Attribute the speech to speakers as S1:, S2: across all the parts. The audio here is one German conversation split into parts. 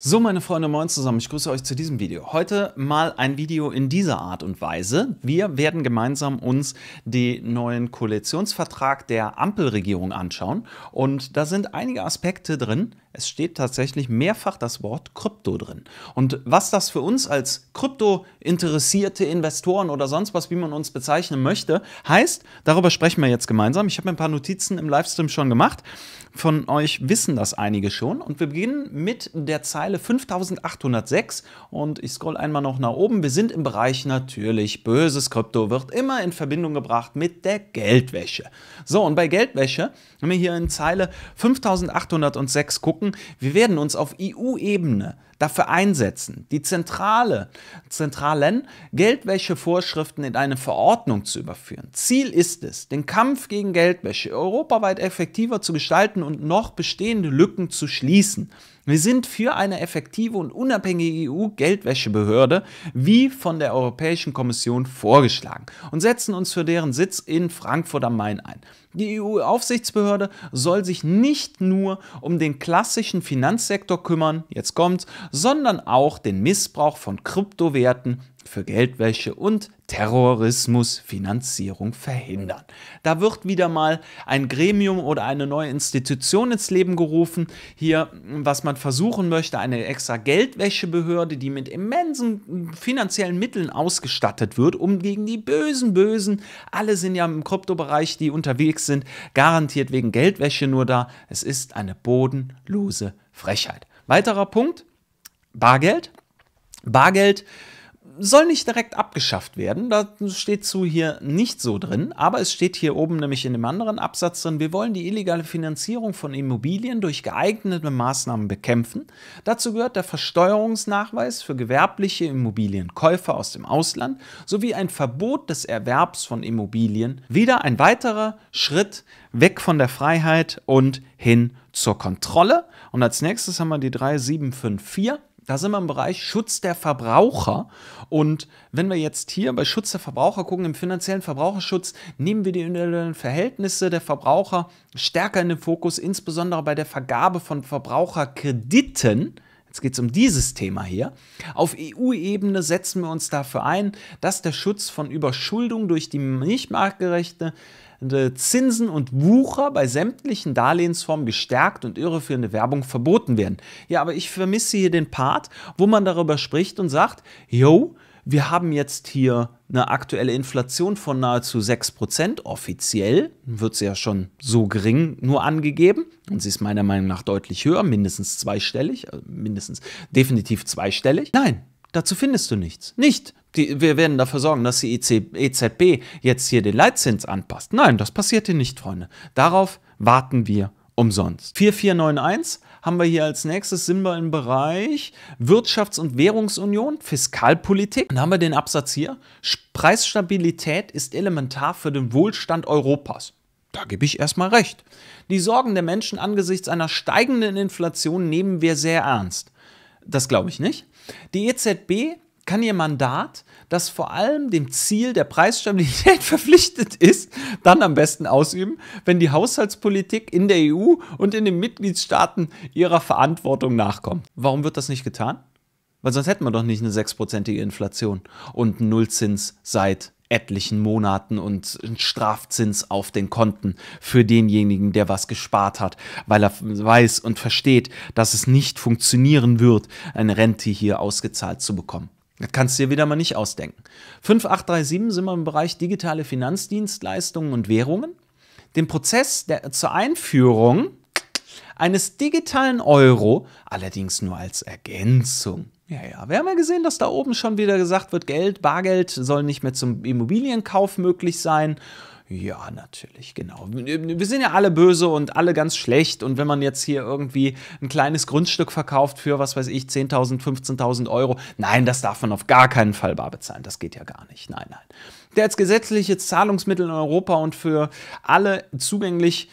S1: So meine Freunde, moin zusammen, ich grüße euch zu diesem Video. Heute mal ein Video in dieser Art und Weise. Wir werden gemeinsam uns den neuen Koalitionsvertrag der Ampelregierung anschauen und da sind einige Aspekte drin. Es steht tatsächlich mehrfach das Wort Krypto drin. Und was das für uns als Krypto-interessierte Investoren oder sonst was, wie man uns bezeichnen möchte, heißt, darüber sprechen wir jetzt gemeinsam. Ich habe ein paar Notizen im Livestream schon gemacht. Von euch wissen das einige schon und wir beginnen mit der Zeit, mittlerweile 5806 und ich scroll einmal noch nach oben. Wir sind im Bereich natürlich böses Krypto, wird immer in Verbindung gebracht mit der Geldwäsche. So, und bei Geldwäsche, wenn wir hier in Zeile 5806 gucken, wir werden uns auf EU-Ebene dafür einsetzen, die Zentrale, zentralen Geldwäschevorschriften in eine Verordnung zu überführen. Ziel ist es, den Kampf gegen Geldwäsche europaweit effektiver zu gestalten und noch bestehende Lücken zu schließen. Wir sind für eine effektive und unabhängige EU-Geldwäschebehörde, wie von der Europäischen Kommission vorgeschlagen, und setzen uns für deren Sitz in Frankfurt am Main ein. Die EU-Aufsichtsbehörde soll sich nicht nur um den klassischen Finanzsektor kümmern, jetzt kommt, sondern auch den Missbrauch von Kryptowerten für Geldwäsche und Terrorismusfinanzierung verhindern. Da wird wieder mal ein Gremium oder eine neue Institution ins Leben gerufen. Hier, was man versuchen möchte, eine extra Geldwäschebehörde, die mit immensen finanziellen Mitteln ausgestattet wird, um gegen die bösen Bösen, alle sind ja im Kryptobereich, die unterwegs sind, garantiert wegen Geldwäsche nur da. Es ist eine bodenlose Frechheit. Weiterer Punkt, Bargeld. Bargeld soll nicht direkt abgeschafft werden. Da steht zu hier nicht so drin, aber es steht hier oben nämlich in dem anderen Absatz drin, wir wollen die illegale Finanzierung von Immobilien durch geeignete Maßnahmen bekämpfen. Dazu gehört der Versteuerungsnachweis für gewerbliche Immobilienkäufer aus dem Ausland sowie ein Verbot des Erwerbs von Immobilien. Wieder ein weiterer Schritt weg von der Freiheit und hin zur Kontrolle. Und als nächstes haben wir die 3754. Da sind wir im Bereich Schutz der Verbraucher. Und wenn wir jetzt hier bei Schutz der Verbraucher gucken, im finanziellen Verbraucherschutz nehmen wir die individuellen Verhältnisse der Verbraucher stärker in den Fokus, insbesondere bei der Vergabe von Verbraucherkrediten. Jetzt geht es um dieses Thema hier. Auf EU-Ebene setzen wir uns dafür ein, dass der Schutz von Überschuldung durch die nicht marktgerechte äh, Zinsen und Wucher bei sämtlichen Darlehensformen gestärkt und irreführende Werbung verboten werden. Ja, aber ich vermisse hier den Part, wo man darüber spricht und sagt, yo, wir haben jetzt hier eine aktuelle Inflation von nahezu 6%. Offiziell wird sie ja schon so gering nur angegeben. Und sie ist meiner Meinung nach deutlich höher, mindestens zweistellig, äh, mindestens definitiv zweistellig. Nein, dazu findest du nichts. Nicht die, wir werden dafür sorgen, dass die EZB e jetzt hier den Leitzins anpasst. Nein, das passiert hier nicht, Freunde. Darauf warten wir umsonst. 4491 haben wir hier als nächstes sind wir im Bereich Wirtschafts- und Währungsunion, Fiskalpolitik. Dann haben wir den Absatz hier. Preisstabilität ist elementar für den Wohlstand Europas. Da gebe ich erstmal recht. Die Sorgen der Menschen angesichts einer steigenden Inflation nehmen wir sehr ernst. Das glaube ich nicht. Die EZB kann ihr Mandat, das vor allem dem Ziel der Preisstabilität verpflichtet ist, dann am besten ausüben, wenn die Haushaltspolitik in der EU und in den Mitgliedstaaten ihrer Verantwortung nachkommt. Warum wird das nicht getan? Weil sonst hätten wir doch nicht eine sechsprozentige Inflation und Nullzins seit etlichen Monaten und einen Strafzins auf den Konten für denjenigen, der was gespart hat, weil er weiß und versteht, dass es nicht funktionieren wird, eine Rente hier ausgezahlt zu bekommen. Das kannst du dir wieder mal nicht ausdenken. 5837 sind wir im Bereich digitale Finanzdienstleistungen und Währungen. Den Prozess der, zur Einführung eines digitalen Euro, allerdings nur als Ergänzung. Ja, ja, wir haben ja gesehen, dass da oben schon wieder gesagt wird, Geld, Bargeld soll nicht mehr zum Immobilienkauf möglich sein ja, natürlich, genau. Wir sind ja alle böse und alle ganz schlecht. Und wenn man jetzt hier irgendwie ein kleines Grundstück verkauft für, was weiß ich, 10.000, 15.000 Euro, nein, das darf man auf gar keinen Fall bar bezahlen. Das geht ja gar nicht. Nein, nein. Der als gesetzliches Zahlungsmittel in Europa und für alle zugänglich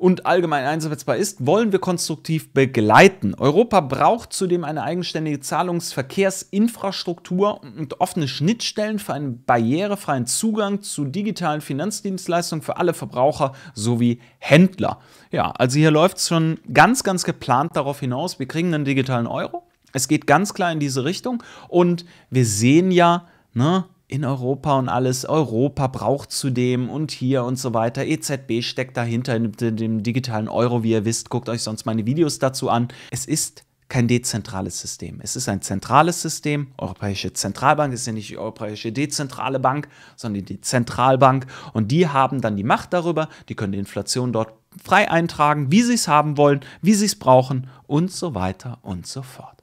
S1: und allgemein einsetzbar ist, wollen wir konstruktiv begleiten. Europa braucht zudem eine eigenständige Zahlungsverkehrsinfrastruktur und offene Schnittstellen für einen barrierefreien Zugang zu digitalen Finanzdienstleistungen für alle Verbraucher sowie Händler. Ja, also hier läuft es schon ganz, ganz geplant darauf hinaus, wir kriegen einen digitalen Euro. Es geht ganz klar in diese Richtung und wir sehen ja, ne, in Europa und alles. Europa braucht zudem und hier und so weiter. EZB steckt dahinter in dem digitalen Euro, wie ihr wisst. Guckt euch sonst meine Videos dazu an. Es ist kein dezentrales System. Es ist ein zentrales System. Europäische Zentralbank ist ja nicht die europäische dezentrale Bank, sondern die Zentralbank. Und die haben dann die Macht darüber. Die können die Inflation dort frei eintragen, wie sie es haben wollen, wie sie es brauchen und so weiter und so fort.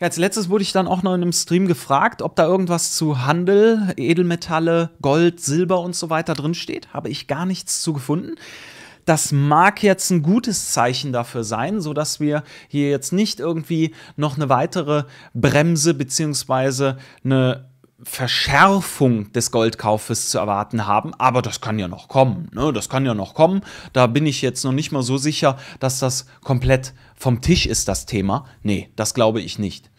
S1: Ja, als letztes wurde ich dann auch noch in einem Stream gefragt, ob da irgendwas zu Handel, Edelmetalle, Gold, Silber und so weiter drin steht. Habe ich gar nichts zu gefunden. Das mag jetzt ein gutes Zeichen dafür sein, sodass wir hier jetzt nicht irgendwie noch eine weitere Bremse beziehungsweise eine Verschärfung des Goldkaufes zu erwarten haben, aber das kann ja noch kommen. Ne? Das kann ja noch kommen. Da bin ich jetzt noch nicht mal so sicher, dass das komplett vom Tisch ist, das Thema. Nee, das glaube ich nicht.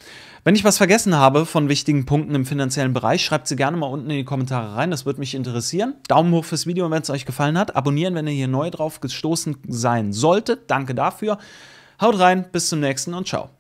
S1: Wenn ich was vergessen habe von wichtigen Punkten im finanziellen Bereich, schreibt sie gerne mal unten in die Kommentare rein. Das würde mich interessieren. Daumen hoch fürs Video, wenn es euch gefallen hat. Abonnieren, wenn ihr hier neu drauf gestoßen sein solltet. Danke dafür. Haut rein, bis zum nächsten und ciao.